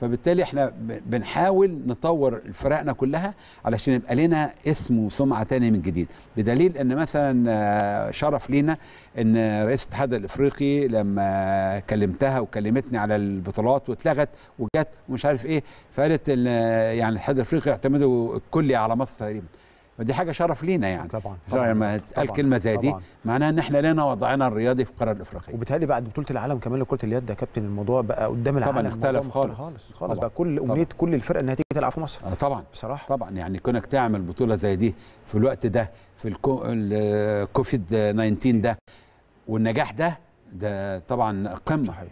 فبالتالي احنا بنحاول نطور فرقنا كلها علشان يبقى لنا اسم وسمعه تاني من جديد بدليل ان مثلا آه، شرف لينا ان رئيس الاتحاد الافريقي لما كلمتها وكلمتني على البطولات واتلغت وجت ومش عارف ايه فقالت ان آه، يعني الاتحاد الافريقي اعتمدوا الكلي على مصر تقريبا ودي حاجه شرف لينا يعني طبعا طبعا لما قال كلمه زي دي معناها ان احنا لنا وضعنا الرياضي في القاره الافريقيه وبالتالي بعد بطوله العالم كمان لكره اليد يا كابتن الموضوع بقى قدام العالم طبعا اختلف خالص خالص, خالص طبعًا. بقى كل امنيه طبعًا. كل الفرق انها تيجي تلعب في مصر آه طبعا بصراحه طبعا يعني كونك تعمل بطوله زي دي في الوقت ده في الكوفيد آه، 19 ده والنجاح ده ده طبعا قمه صحيح.